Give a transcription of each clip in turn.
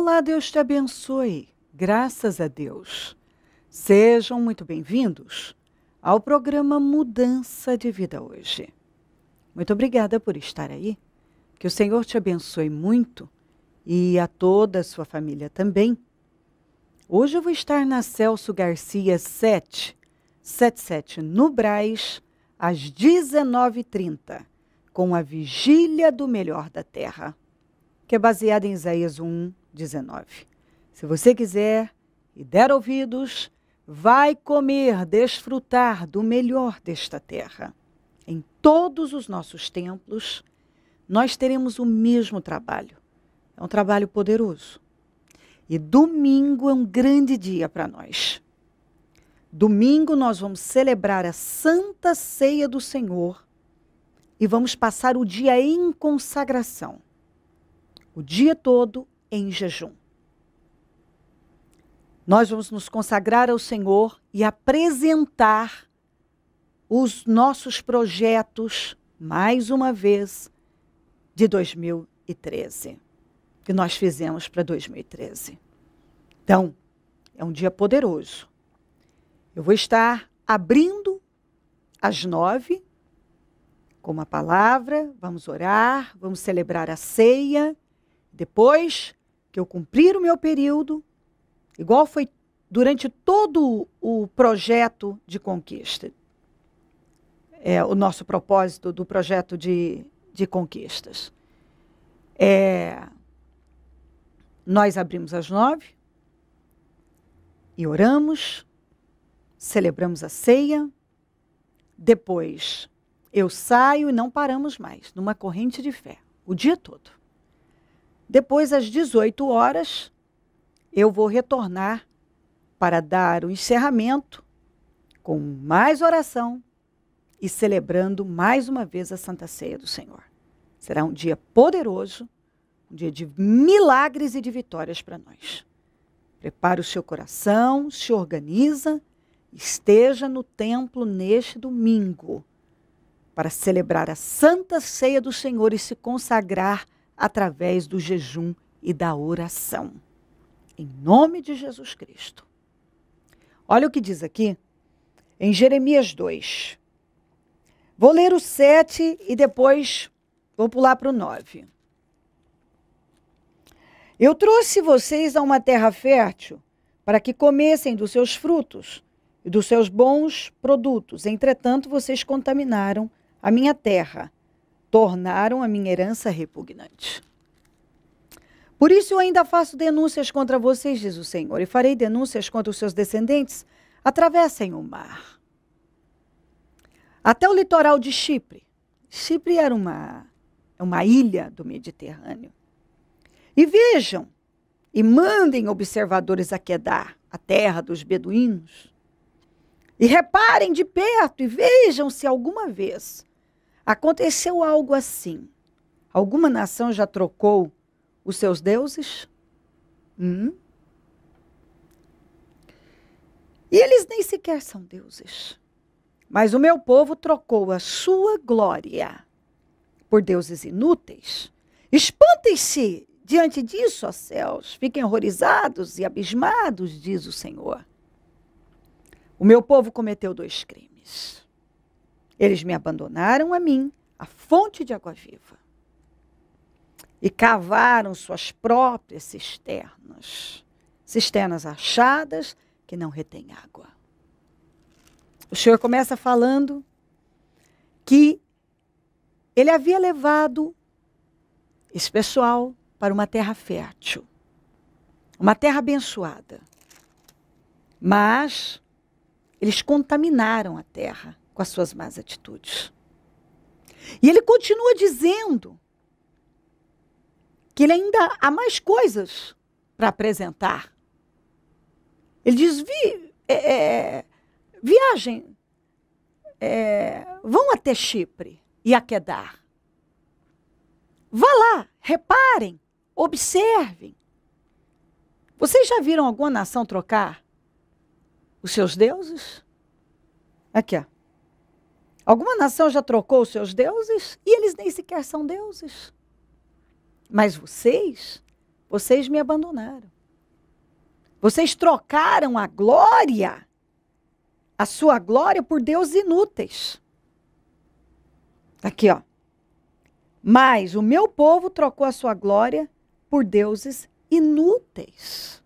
Olá, Deus te abençoe. Graças a Deus. Sejam muito bem-vindos ao programa Mudança de Vida hoje. Muito obrigada por estar aí. Que o Senhor te abençoe muito e a toda a sua família também. Hoje eu vou estar na Celso Garcia 777 no Braz, às 19h30, com a Vigília do Melhor da Terra, que é baseada em Isaías 1, 19. Se você quiser e der ouvidos, vai comer, desfrutar do melhor desta terra. Em todos os nossos templos, nós teremos o mesmo trabalho. É um trabalho poderoso. E domingo é um grande dia para nós. Domingo nós vamos celebrar a Santa Ceia do Senhor e vamos passar o dia em consagração. O dia todo em jejum. Nós vamos nos consagrar ao Senhor e apresentar os nossos projetos, mais uma vez, de 2013, que nós fizemos para 2013. Então, é um dia poderoso. Eu vou estar abrindo às nove, com uma palavra, vamos orar, vamos celebrar a ceia. Depois, que eu cumprir o meu período, igual foi durante todo o projeto de conquista. É, o nosso propósito do projeto de, de conquistas. É, nós abrimos às nove e oramos, celebramos a ceia. Depois eu saio e não paramos mais, numa corrente de fé, o dia todo. Depois, às 18 horas, eu vou retornar para dar o encerramento com mais oração e celebrando mais uma vez a Santa Ceia do Senhor. Será um dia poderoso, um dia de milagres e de vitórias para nós. Prepare o seu coração, se organiza, esteja no templo neste domingo para celebrar a Santa Ceia do Senhor e se consagrar através do jejum e da oração. Em nome de Jesus Cristo. Olha o que diz aqui em Jeremias 2. Vou ler o 7 e depois vou pular para o 9. Eu trouxe vocês a uma terra fértil para que comessem dos seus frutos e dos seus bons produtos. Entretanto, vocês contaminaram a minha terra tornaram a minha herança repugnante. Por isso eu ainda faço denúncias contra vocês, diz o Senhor, e farei denúncias contra os seus descendentes. Atravessem o mar. Até o litoral de Chipre. Chipre era uma, é uma ilha do Mediterrâneo. E vejam, e mandem observadores a Quedar, a terra dos beduínos. E reparem de perto e vejam se alguma vez Aconteceu algo assim. Alguma nação já trocou os seus deuses? Hum? E eles nem sequer são deuses. Mas o meu povo trocou a sua glória por deuses inúteis. Espantem-se diante disso, ó céus, fiquem horrorizados e abismados, diz o Senhor. O meu povo cometeu dois crimes. Eles me abandonaram a mim, a fonte de água viva, e cavaram suas próprias cisternas, cisternas achadas que não retêm água. O Senhor começa falando que ele havia levado esse pessoal para uma terra fértil, uma terra abençoada. Mas eles contaminaram a terra com as suas más atitudes. E ele continua dizendo que ele ainda há mais coisas para apresentar. Ele diz: Vi, é, é, viagem, é, vão até Chipre e a Quedar. Vá lá, reparem, observem. Vocês já viram alguma nação trocar os seus deuses? Aqui, ó. Alguma nação já trocou os seus deuses e eles nem sequer são deuses. Mas vocês, vocês me abandonaram. Vocês trocaram a glória, a sua glória, por deuses inúteis. Aqui, ó. Mas o meu povo trocou a sua glória por deuses inúteis.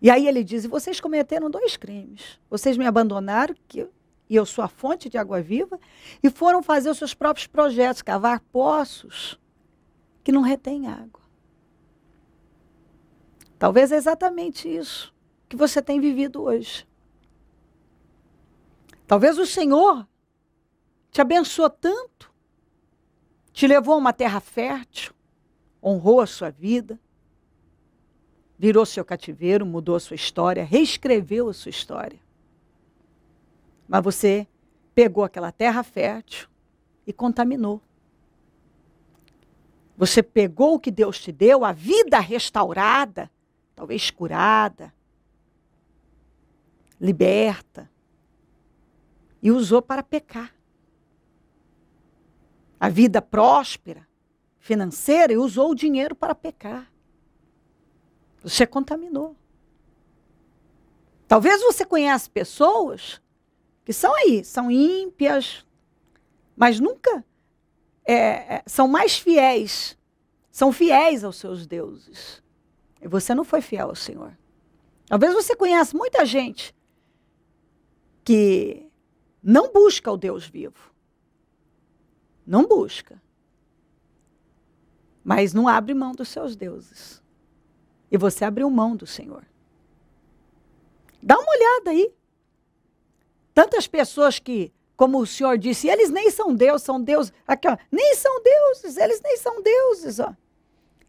E aí ele diz: vocês cometeram dois crimes. Vocês me abandonaram, que e eu sou a fonte de água viva, e foram fazer os seus próprios projetos, cavar poços que não retém água. Talvez é exatamente isso que você tem vivido hoje. Talvez o Senhor te abençoou tanto, te levou a uma terra fértil, honrou a sua vida, virou seu cativeiro, mudou a sua história, reescreveu a sua história. Mas você pegou aquela terra fértil e contaminou. Você pegou o que Deus te deu, a vida restaurada, talvez curada, liberta, e usou para pecar. A vida próspera, financeira, e usou o dinheiro para pecar. Você contaminou. Talvez você conheça pessoas e são aí, são ímpias, mas nunca é, é, são mais fiéis, são fiéis aos seus deuses. E você não foi fiel ao Senhor. Talvez você conheça muita gente que não busca o Deus vivo. Não busca. Mas não abre mão dos seus deuses. E você abriu mão do Senhor. Dá uma olhada aí. Tantas pessoas que, como o senhor disse, eles nem são Deus, são Deus. Aqui, ó, nem são deuses, eles nem são deuses, ó.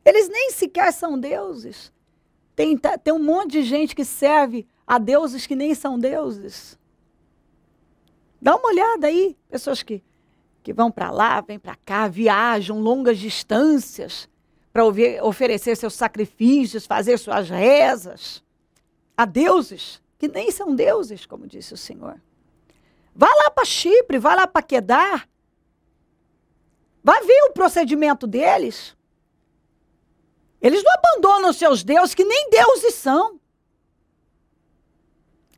Eles nem sequer são deuses. Tem, tem um monte de gente que serve a deuses que nem são deuses. Dá uma olhada aí, pessoas que, que vão para lá, vêm para cá, viajam longas distâncias para oferecer seus sacrifícios, fazer suas rezas a deuses que nem são deuses, como disse o Senhor. Vá lá para Chipre, vá lá para Quedar. Vai ver o procedimento deles. Eles não abandonam seus deuses, que nem deuses são.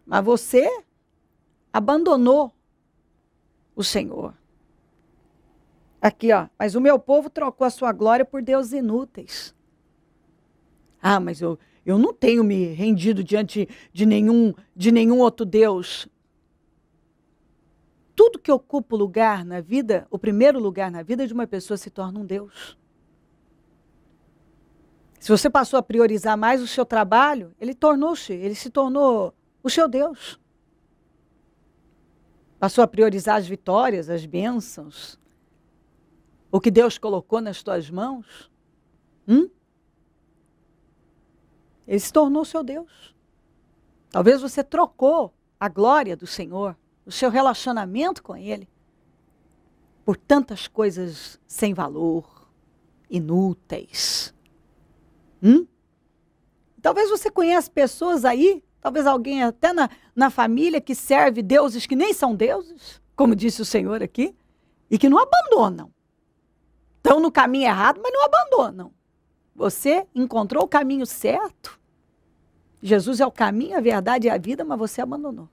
Mas você abandonou o Senhor. Aqui, ó. Mas o meu povo trocou a sua glória por deuses inúteis. Ah, mas eu, eu não tenho me rendido diante de nenhum, de nenhum outro Deus tudo que ocupa o lugar na vida, o primeiro lugar na vida é de uma pessoa se torna um Deus. Se você passou a priorizar mais o seu trabalho, ele tornou-se, ele se tornou o seu Deus. Passou a priorizar as vitórias, as bênçãos, o que Deus colocou nas tuas mãos. Hum? Ele se tornou seu Deus. Talvez você trocou a glória do Senhor o seu relacionamento com ele por tantas coisas sem valor, inúteis. Hum? Talvez você conheça pessoas aí, talvez alguém até na, na família que serve deuses que nem são deuses, como disse o Senhor aqui, e que não abandonam. Estão no caminho errado, mas não abandonam. Você encontrou o caminho certo. Jesus é o caminho, a verdade e a vida, mas você abandonou.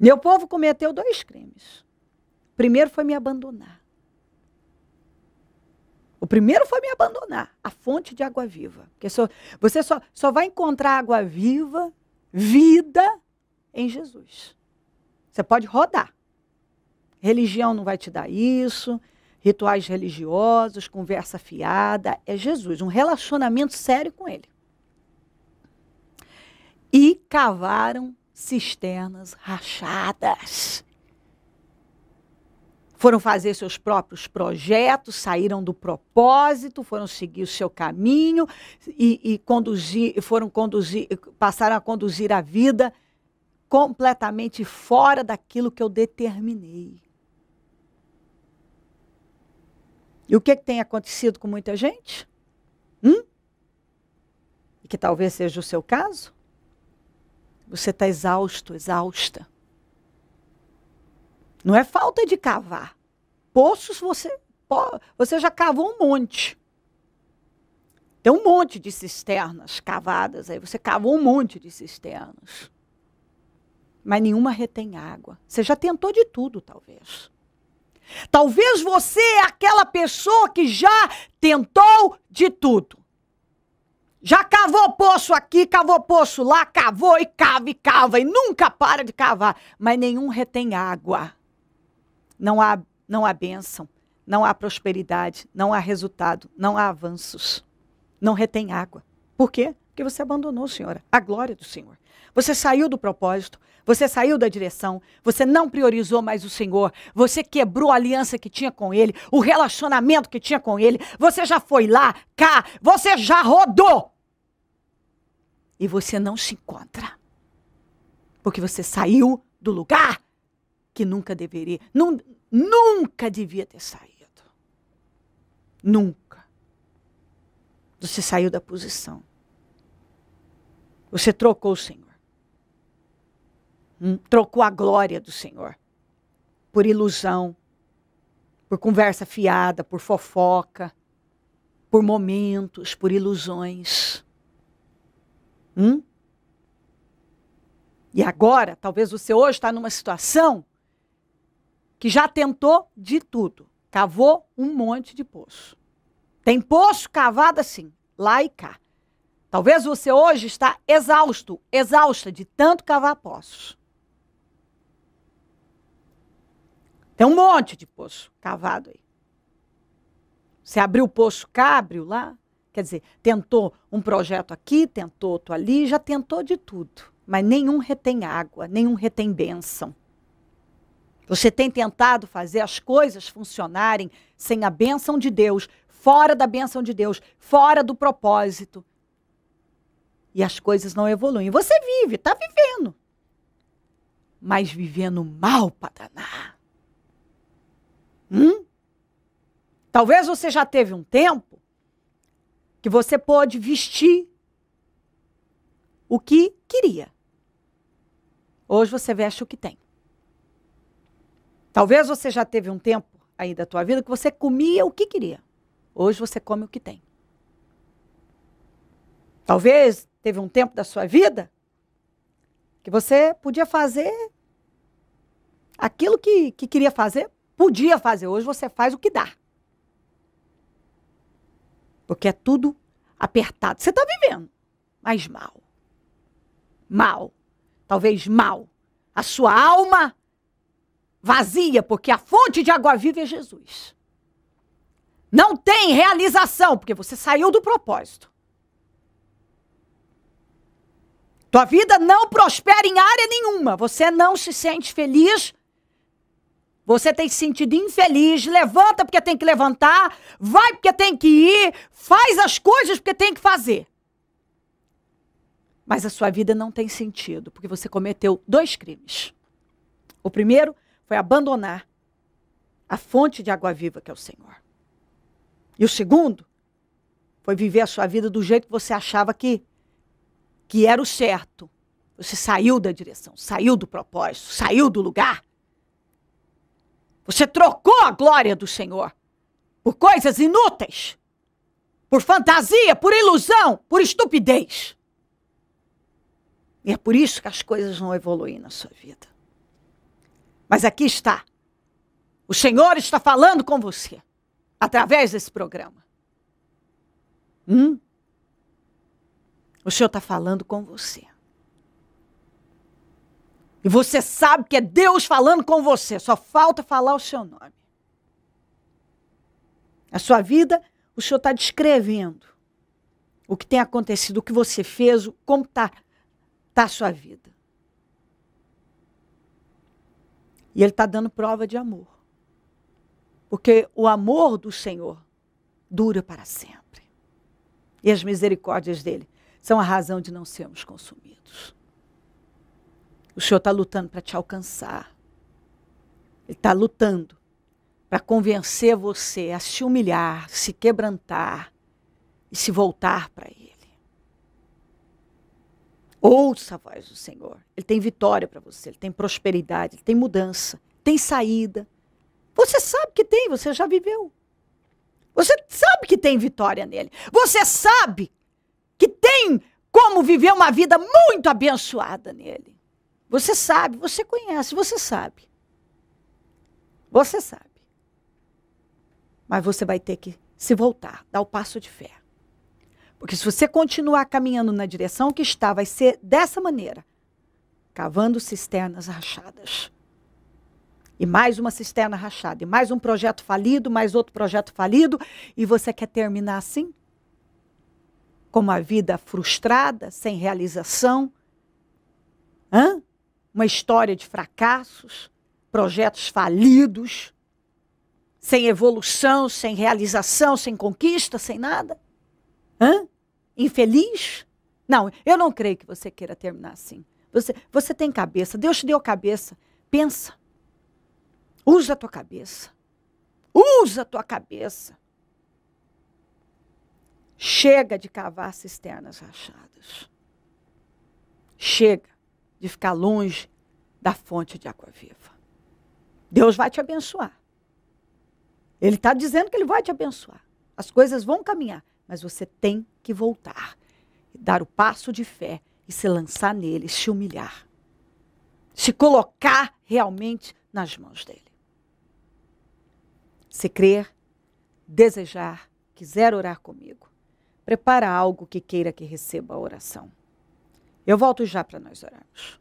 Meu povo cometeu dois crimes. O primeiro foi me abandonar. O primeiro foi me abandonar, a fonte de água viva. Porque só, você só, só vai encontrar água viva, vida, em Jesus. Você pode rodar. Religião não vai te dar isso, rituais religiosos, conversa fiada. É Jesus, um relacionamento sério com Ele. E cavaram cisternas rachadas. Foram fazer seus próprios projetos, saíram do propósito, foram seguir o seu caminho e, e conduzir, foram conduzir, passaram a conduzir a vida completamente fora daquilo que eu determinei. E o que, que tem acontecido com muita gente? Hum? E que talvez seja o seu caso? Você está exausto, exausta. Não é falta de cavar. Poços você, você já cavou um monte. Tem um monte de cisternas cavadas aí, você cavou um monte de cisternas. Mas nenhuma retém água. Você já tentou de tudo, talvez. Talvez você é aquela pessoa que já tentou de tudo. Já cavou poço aqui, cavou poço lá, cavou e cava e cava e nunca para de cavar, mas nenhum retém água. Não há, não há bênção, não há prosperidade, não há resultado, não há avanços. Não retém água. Por quê? Porque você abandonou, Senhora, a glória do Senhor. Você saiu do propósito, você saiu da direção, você não priorizou mais o Senhor, você quebrou a aliança que tinha com Ele, o relacionamento que tinha com Ele, você já foi lá, cá, você já rodou. E você não se encontra. Porque você saiu do lugar que nunca deveria, nunca devia ter saído. Nunca. Você saiu da posição. Você trocou o Senhor. Hum, trocou a glória do Senhor por ilusão, por conversa fiada, por fofoca, por momentos, por ilusões. Hum? E agora, talvez você hoje está numa situação que já tentou de tudo, cavou um monte de poço. Tem poço cavado assim, lá e cá. Talvez você hoje está exausto, exausta de tanto cavar poços. Tem é um monte de poço cavado aí. Você abriu o poço cá, lá. Quer dizer, tentou um projeto aqui, tentou outro ali, já tentou de tudo. Mas nenhum retém água, nenhum retém bênção. Você tem tentado fazer as coisas funcionarem sem a bênção de Deus, fora da bênção de Deus, fora do propósito. E as coisas não evoluem. Você vive, está vivendo. Mas vivendo mal para danar. Hum? Talvez você já teve um tempo que você pôde vestir o que queria. Hoje você veste o que tem. Talvez você já teve um tempo aí da tua vida que você comia o que queria. Hoje você come o que tem. Talvez teve um tempo da sua vida que você podia fazer aquilo que, que queria fazer podia fazer. Hoje você faz o que dá. Porque é tudo apertado. Você está vivendo, mas mal. Mal. Talvez mal. A sua alma vazia, porque a fonte de água viva é Jesus. Não tem realização, porque você saiu do propósito. Tua vida não prospera em área nenhuma. Você não se sente feliz você tem se sentido infeliz, levanta porque tem que levantar, vai porque tem que ir, faz as coisas porque tem que fazer. Mas a sua vida não tem sentido, porque você cometeu dois crimes. O primeiro foi abandonar a fonte de água viva que é o Senhor. E o segundo foi viver a sua vida do jeito que você achava que que era o certo. Você saiu da direção, saiu do propósito, saiu do lugar você trocou a glória do Senhor por coisas inúteis, por fantasia, por ilusão, por estupidez. E é por isso que as coisas não evoluem na sua vida. Mas aqui está. O Senhor está falando com você através desse programa. Hum? O Senhor está falando com você. E você sabe que é Deus falando com você, só falta falar o seu nome. A sua vida, o Senhor está descrevendo o que tem acontecido, o que você fez, como está tá a sua vida. E Ele está dando prova de amor. Porque o amor do Senhor dura para sempre. E as misericórdias dele são a razão de não sermos consumidos. O Senhor está lutando para te alcançar. Ele está lutando para convencer você a se humilhar, se quebrantar e se voltar para Ele. Ouça a voz do Senhor. Ele tem vitória para você, ele tem prosperidade, ele tem mudança, tem saída. Você sabe que tem, você já viveu. Você sabe que tem vitória nele. Você sabe que tem como viver uma vida muito abençoada nele. Você sabe, você conhece, você sabe. Você sabe. Mas você vai ter que se voltar, dar o passo de fé. Porque se você continuar caminhando na direção que está, vai ser dessa maneira cavando cisternas rachadas. E mais uma cisterna rachada, e mais um projeto falido, mais outro projeto falido, e você quer terminar assim? Com uma vida frustrada, sem realização? Hã? uma história de fracassos, projetos falidos, sem evolução, sem realização, sem conquista, sem nada? Hã? Infeliz? Não, eu não creio que você queira terminar assim. Você, você tem cabeça, Deus te deu cabeça. Pensa. Usa a tua cabeça. Usa a tua cabeça. Chega de cavar cisternas rachadas. Chega de ficar longe da fonte de água viva. Deus vai te abençoar. Ele está dizendo que Ele vai te abençoar. As coisas vão caminhar, mas você tem que voltar, dar o passo de fé e se lançar nele, se humilhar, se colocar realmente nas mãos dele. Se crer, desejar, quiser orar comigo, prepara algo que queira que receba a oração. Eu volto já para nós orarmos.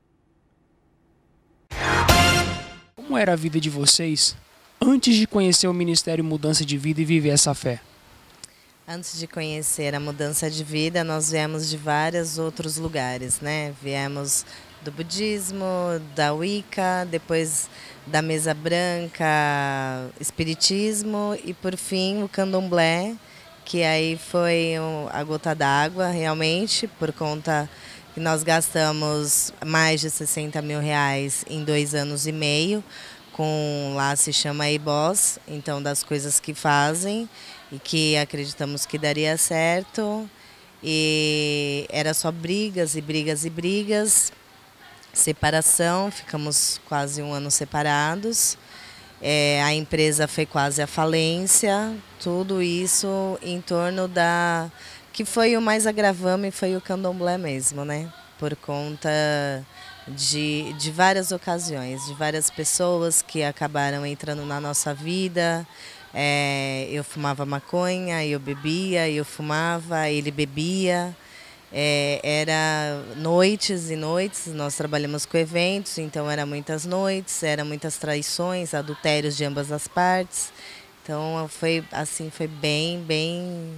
Como era a vida de vocês antes de conhecer o Ministério Mudança de Vida e viver essa fé? Antes de conhecer a mudança de vida, nós viemos de vários outros lugares, né? Viemos do budismo, da Wicca, depois da Mesa Branca, espiritismo e por fim o candomblé, que aí foi a gota d'água realmente por conta que nós gastamos mais de 60 mil reais em dois anos e meio, com lá se chama boss então das coisas que fazem e que acreditamos que daria certo. E era só brigas e brigas e brigas, separação, ficamos quase um ano separados. É, a empresa foi quase à falência, tudo isso em torno da que foi o mais agravame foi o candomblé mesmo, né? Por conta de, de várias ocasiões, de várias pessoas que acabaram entrando na nossa vida. É, eu fumava maconha, eu bebia, eu fumava, ele bebia. É, era noites e noites, nós trabalhamos com eventos, então era muitas noites, eram muitas traições, adultérios de ambas as partes. Então foi assim, foi bem, bem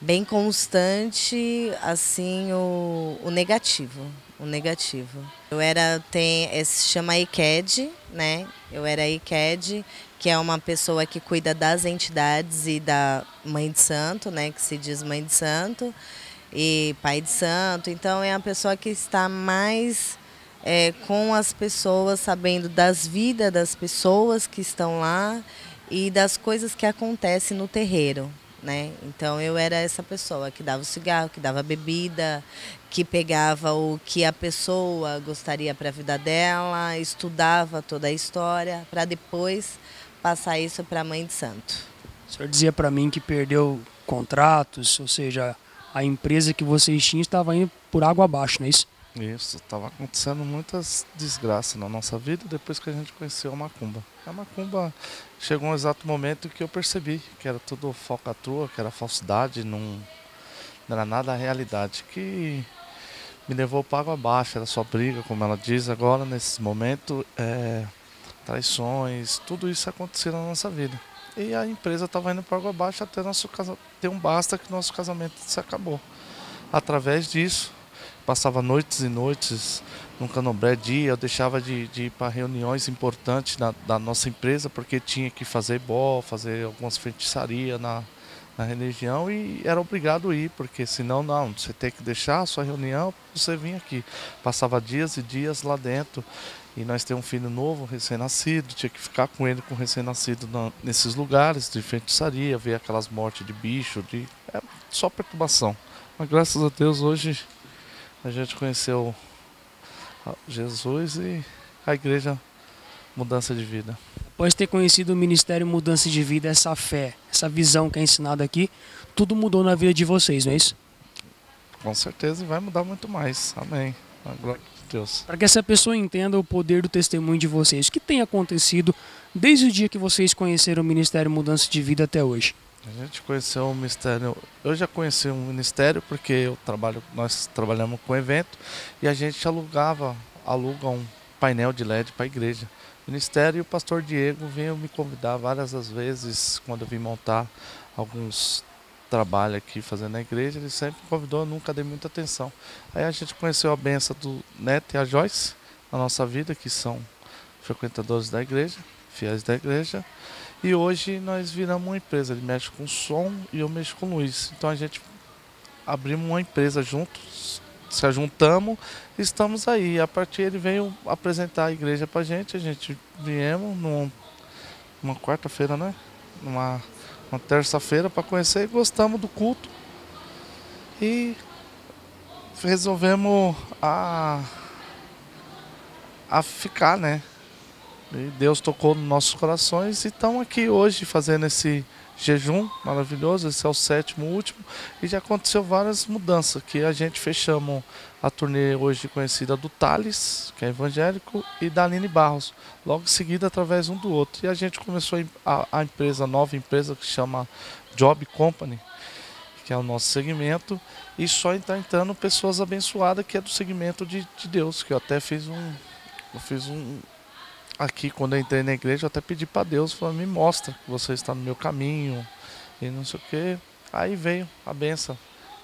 bem constante assim o, o negativo o negativo eu era tem é, se chama ICAD né eu era ICAD que é uma pessoa que cuida das entidades e da mãe de santo né que se diz mãe de santo e pai de santo então é a pessoa que está mais é, com as pessoas sabendo das vidas das pessoas que estão lá e das coisas que acontecem no terreiro né? Então eu era essa pessoa que dava o cigarro, que dava bebida, que pegava o que a pessoa gostaria para a vida dela, estudava toda a história para depois passar isso para a mãe de santo. O senhor dizia para mim que perdeu contratos, ou seja, a empresa que vocês tinham estava indo por água abaixo, não é isso? Isso, estava acontecendo muitas desgraças na nossa vida depois que a gente conheceu a Macumba. A Macumba chegou um exato momento que eu percebi que era tudo falcatrua, que era falsidade, não, não era nada a realidade, que me levou para água abaixo, era só briga, como ela diz agora, nesse momento, é, traições, tudo isso aconteceu na nossa vida. E a empresa estava indo para água abaixo até nosso casa, ter um basta que nosso casamento se acabou. Através disso, passava noites e noites no Candomblé, dia eu deixava de, de ir para reuniões importantes da, da, nossa empresa, porque tinha que fazer bó, fazer algumas feitiçarias na, na religião e era obrigado a ir, porque senão não, você tem que deixar a sua reunião, você vinha aqui. Passava dias e dias lá dentro. E nós temos um filho novo, recém-nascido, tinha que ficar com ele, com recém-nascido, nesses lugares de feitiçaria, ver aquelas mortes de bicho, de... É só perturbação. Mas graças a Deus hoje a gente conheceu Jesus e a igreja Mudança de Vida. Após ter conhecido o Ministério Mudança de Vida, essa fé, essa visão que é ensinada aqui, tudo mudou na vida de vocês, não é isso? Com certeza e vai mudar muito mais. Amém. A glória de Deus. Para que essa pessoa entenda o poder do testemunho de vocês, o que tem acontecido desde o dia que vocês conheceram o Ministério Mudança de Vida até hoje? A gente conheceu o um ministério. Eu já conheci um ministério porque eu trabalho, nós trabalhamos com evento e a gente alugava, aluga um painel de LED para a igreja. O ministério e o pastor Diego vinham me convidar várias as vezes quando eu vim montar alguns trabalho aqui fazendo na igreja, ele sempre convidou, eu nunca dei muita atenção. Aí a gente conheceu a benção do Neto e a Joyce na nossa vida, que são frequentadores da igreja, fiéis da igreja. E hoje nós viramos uma empresa. Ele mexe com som e eu mexo com luz. Então a gente abrimos uma empresa juntos, se juntamos e estamos aí. A partir ele veio apresentar a igreja pra gente. A gente viemos num, numa quarta-feira, né? Numa, uma terça-feira para conhecer e gostamos do culto. E resolvemos a, a ficar, né? E Deus tocou nos nossos corações e estamos aqui hoje fazendo esse jejum maravilhoso. Esse é o sétimo, último. E já aconteceu várias mudanças. Que a gente fechamos a turnê hoje conhecida do Thales, que é evangélico, e da Aline Barros. Logo em seguida, através um do outro. E a gente começou a, a empresa, a nova empresa que chama Job Company, que é o nosso segmento. E só está entrando pessoas abençoadas que é do segmento de, de Deus. Que eu até fiz um. Eu fiz um, aqui quando eu entrei na igreja, eu até pedi para Deus, falando, me mostra que você está no meu caminho e não sei o que. Aí veio a benção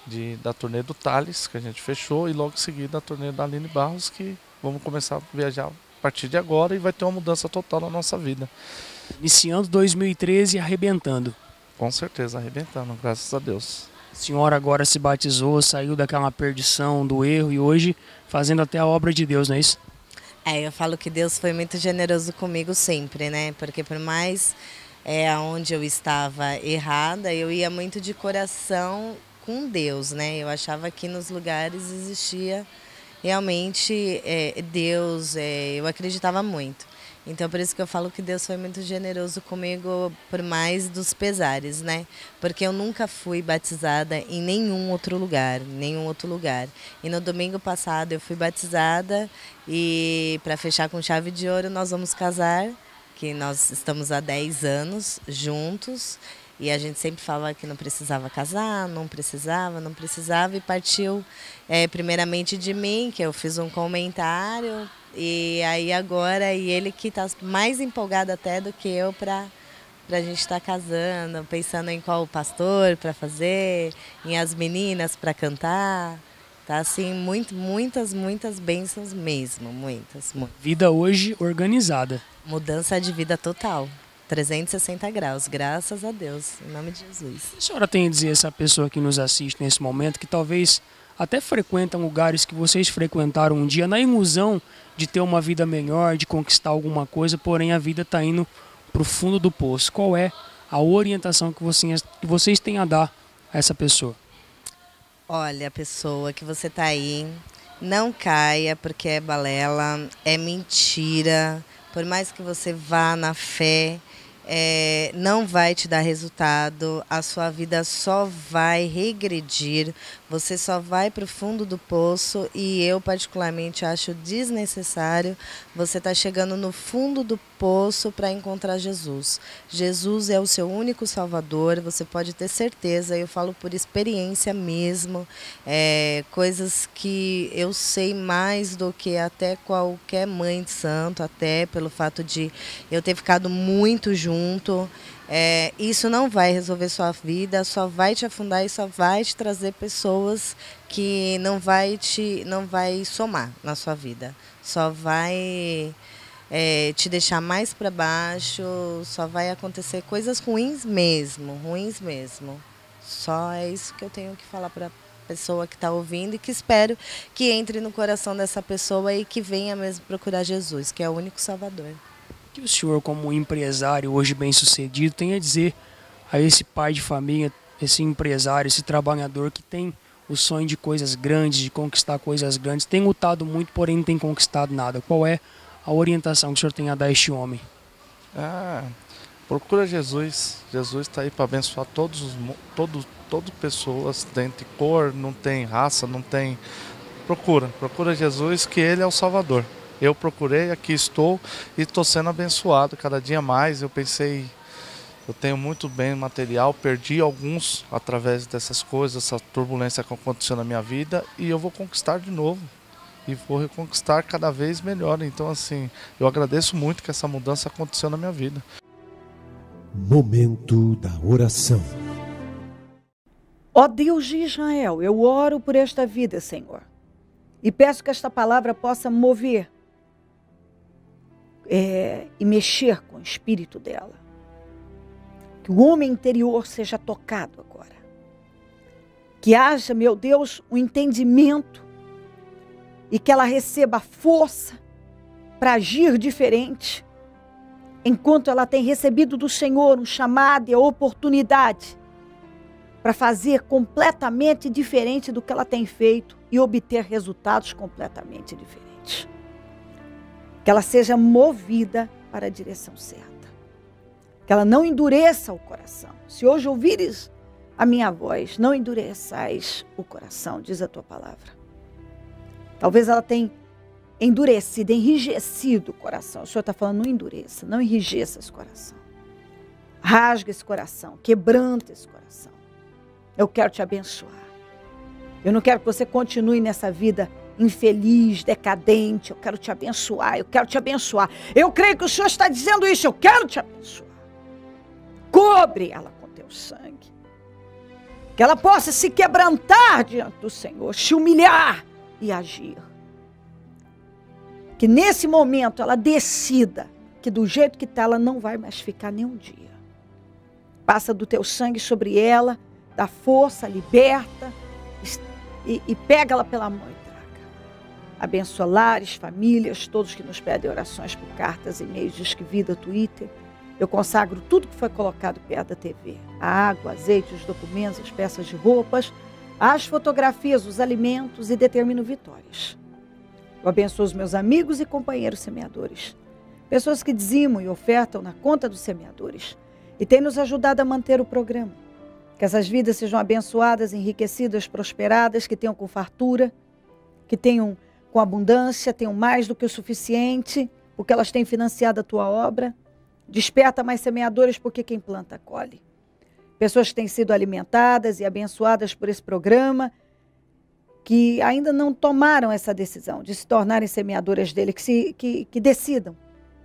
de, da turnê do Thales, que a gente fechou, e logo em seguida a turnê da Aline Barros, que vamos começar a viajar a partir de agora e vai ter uma mudança total na nossa vida. Iniciando 2013 arrebentando. Com certeza, arrebentando, graças a Deus. A senhora agora se batizou, saiu daquela perdição, do erro e hoje fazendo até a obra de Deus, não é isso? É, eu falo que Deus foi muito generoso comigo sempre, né? Porque por mais é, onde eu estava errada, eu ia muito de coração com Deus, né? Eu achava que nos lugares existia realmente é, Deus, é, eu acreditava muito. Então, por isso que eu falo que Deus foi muito generoso comigo, por mais dos pesares, né? Porque eu nunca fui batizada em nenhum outro lugar, nenhum outro lugar. E no domingo passado eu fui batizada e, para fechar com chave de ouro, nós vamos casar, que nós estamos há 10 anos juntos. E a gente sempre falava que não precisava casar, não precisava, não precisava, e partiu é, primeiramente de mim, que eu fiz um comentário e aí agora, e ele que está mais empolgado até do que eu para para a gente estar tá casando, pensando em qual pastor para fazer, em as meninas para cantar. Tá assim, muito, muitas, muitas bênçãos mesmo, muitas, muitas. Vida hoje organizada. Mudança de vida total. 360 graus, graças a Deus, em nome de Jesus. A senhora tem a dizer essa pessoa que nos assiste nesse momento que talvez até frequentam lugares que vocês frequentaram um dia na ilusão de ter uma vida melhor, de conquistar alguma coisa, porém a vida está indo para o fundo do poço. Qual é a orientação que vocês, que vocês têm a dar a essa pessoa? Olha, pessoa que você está aí, não caia porque é balela, é mentira. Por mais que você vá na fé, é, não vai te dar resultado, a sua vida só vai regredir você só vai para o fundo do poço e eu, particularmente, acho desnecessário. Você está chegando no fundo do poço para encontrar Jesus. Jesus é o seu único Salvador, você pode ter certeza. Eu falo por experiência mesmo, é, coisas que eu sei mais do que até qualquer mãe de santo, até pelo fato de eu ter ficado muito junto. É, isso não vai resolver sua vida, só vai te afundar e só vai te trazer pessoas que não vai te não vai somar na sua vida, só vai é, te deixar mais para baixo, só vai acontecer coisas ruins mesmo, ruins mesmo. Só é isso que eu tenho que falar para pessoa que está ouvindo e que espero que entre no coração dessa pessoa e que venha mesmo procurar Jesus, que é o único Salvador que o senhor, como empresário hoje bem sucedido, tem a dizer a esse pai de família, esse empresário, esse trabalhador que tem o sonho de coisas grandes, de conquistar coisas grandes, tem lutado muito, porém não tem conquistado nada? Qual é a orientação que o senhor tem a dar a este homem? Ah, procura Jesus. Jesus está aí para abençoar todos os todos todas pessoas, dentro de cor, não tem raça, não tem. Procura, procura Jesus, que Ele é o Salvador. Eu procurei, aqui estou e estou sendo abençoado cada dia mais. Eu pensei, eu tenho muito bem material, perdi alguns através dessas coisas, essa turbulência que aconteceu na minha vida e eu vou conquistar de novo. E vou reconquistar cada vez melhor. Então, assim, eu agradeço muito que essa mudança aconteceu na minha vida. Momento da oração. Ó oh Deus de Israel, eu oro por esta vida, Senhor, e peço que esta palavra possa mover é, e mexer com o espírito dela. Que o homem interior seja tocado agora. Que haja, meu Deus, um entendimento e que ela receba força para agir diferente, enquanto ela tem recebido do Senhor um chamado e a oportunidade para fazer completamente diferente do que ela tem feito e obter resultados completamente diferentes que ela seja movida para a direção certa, que ela não endureça o coração. Se hoje ouvires a minha voz, não endureçais o coração, diz a tua palavra. Talvez ela tenha endurecido, enrijecido o coração. O Senhor está falando, não endureça, não enrijeça esse coração. Rasga esse coração, quebranta esse coração. Eu quero te abençoar. Eu não quero que você continue nessa vida infeliz, decadente, eu quero te abençoar, eu quero te abençoar. Eu creio que o Senhor está dizendo isso, eu quero te abençoar. Cobre ela com teu sangue. Que ela possa se quebrantar diante do Senhor, se humilhar e agir. Que nesse momento ela decida que do jeito que está ela não vai mais ficar nenhum dia. Passa do teu sangue sobre ela, dá força, liberta e, e pega ela pela mão Abençoa lares, famílias, todos que nos pedem orações por cartas, e-mails, disque vida, Twitter. Eu consagro tudo que foi colocado perto da TV: a água, azeite, os documentos, as peças de roupas, as fotografias, os alimentos e determino vitórias. Eu abençoo os meus amigos e companheiros semeadores, pessoas que dizimam e ofertam na conta dos semeadores e têm nos ajudado a manter o programa. Que essas vidas sejam abençoadas, enriquecidas, prosperadas, que tenham com fartura, que tenham com abundância, tenham mais do que o suficiente, porque elas têm financiado a tua obra. Desperta mais semeadores, porque quem planta colhe. Pessoas que têm sido alimentadas e abençoadas por esse programa, que ainda não tomaram essa decisão de se tornarem semeadoras dele, que, se, que, que decidam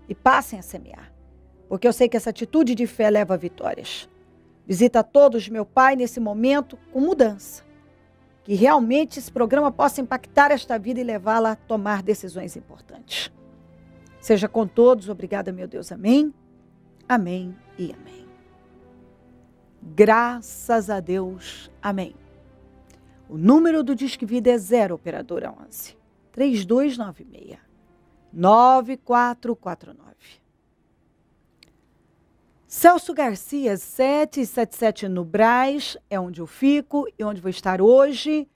e passem a semear. Porque eu sei que essa atitude de fé leva a vitórias. Visita a todos, meu Pai, nesse momento com mudança que realmente esse programa possa impactar esta vida e levá-la a tomar decisões importantes. Seja com todos, obrigada, meu Deus. Amém. Amém e amém. Graças a Deus. Amém. O número do Disque Vida é 0 operadora 11 3296 9449. Celso Garcia, 777 no Braz, é onde eu fico e onde vou estar hoje,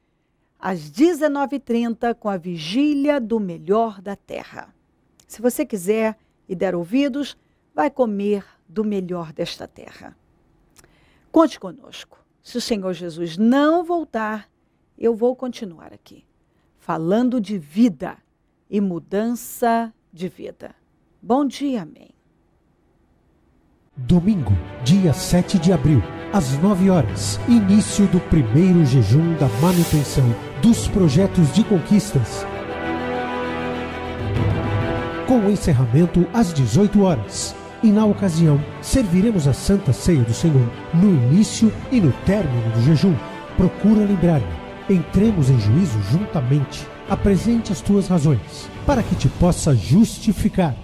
às 19h30, com a Vigília do Melhor da Terra. Se você quiser e der ouvidos, vai comer do melhor desta terra. Conte conosco. Se o Senhor Jesus não voltar, eu vou continuar aqui, falando de vida e mudança de vida. Bom dia, amém. Domingo, dia 7 de abril, às 9 horas, início do primeiro jejum da manutenção dos projetos de conquistas. Com o encerramento às 18 horas. E na ocasião, serviremos a Santa Ceia do Senhor no início e no término do jejum. Procura lembrar-me. Entremos em juízo juntamente. Apresente as tuas razões, para que te possa justificar